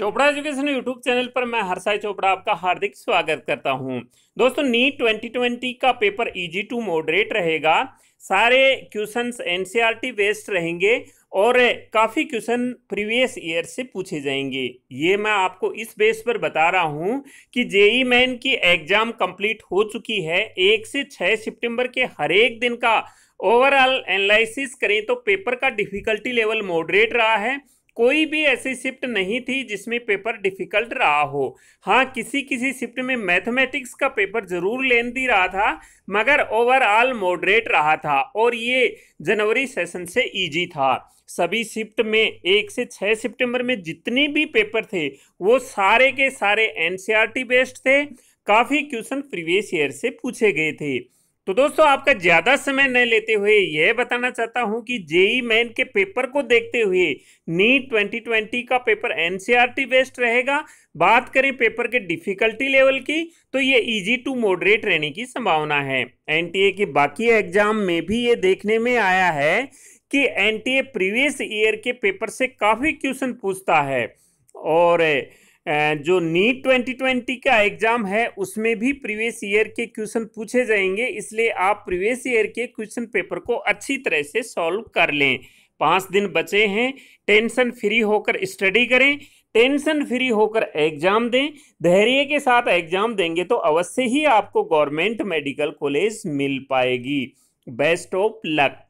Chopra education YouTube channel पर मैं हरसाई चोपड़ा आपका हार्दिक स्वागत करता हूं दोस्तों नीट 2020 का पेपर इजी टू मॉडरेट रहेगा सारे क्वेश्चंस एनसीईआरटी बेस्ड रहेंगे और काफ़ी क्वेश्चन प्रीवियस ईयर से पूछे जाएंगे ये मैं आपको इस बेस पर बता रहा हूँ कि जेई मैन की एग्ज़ाम कंप्लीट हो चुकी है एक से छः सितंबर के हर एक दिन का ओवरऑल एनालिसिस करें तो पेपर का डिफ़िकल्टी लेवल मॉडरेट रहा है कोई भी ऐसी शिफ्ट नहीं थी जिसमें पेपर डिफिकल्ट रहा हो हाँ किसी किसी शिफ्ट में मैथमेटिक्स का पेपर जरूर लेन दी रहा था मगर ओवरऑल मॉडरेट रहा था और ये जनवरी सेशन से ईजी था सभी शिफ्ट में एक से छः सितंबर में जितने भी पेपर थे वो सारे के सारे एनसीईआरटी बेस्ड e थे काफ़ी क्वेश्चन प्रीवियस ईयर से पूछे गए थे तो दोस्तों आपका ज़्यादा समय न लेते हुए यह बताना चाहता हूं कि जेई मैन के पेपर को देखते हुए नीट 2020 का पेपर एनसीईआरटी बेस्ड रहेगा बात करें पेपर के डिफिकल्टी लेवल की तो ये इजी टू मॉडरेट रहने की संभावना है एनटीए के बाकी एग्जाम में भी ये देखने में आया है कि एनटीए प्रीवियस ईयर के पेपर से काफ़ी क्वेश्चन पूछता है और जो नीट 2020 का एग्जाम है उसमें भी प्रीवियस ईयर के क्वेश्चन पूछे जाएंगे इसलिए आप प्रीवियस ईयर के क्वेश्चन पेपर को अच्छी तरह से सॉल्व कर लें पाँच दिन बचे हैं टेंशन फ्री होकर स्टडी करें टेंशन फ्री होकर एग्जाम दें धैर्य के साथ एग्जाम देंगे तो अवश्य ही आपको गवर्नमेंट मेडिकल कॉलेज मिल पाएगी बेस्ट ऑफ लक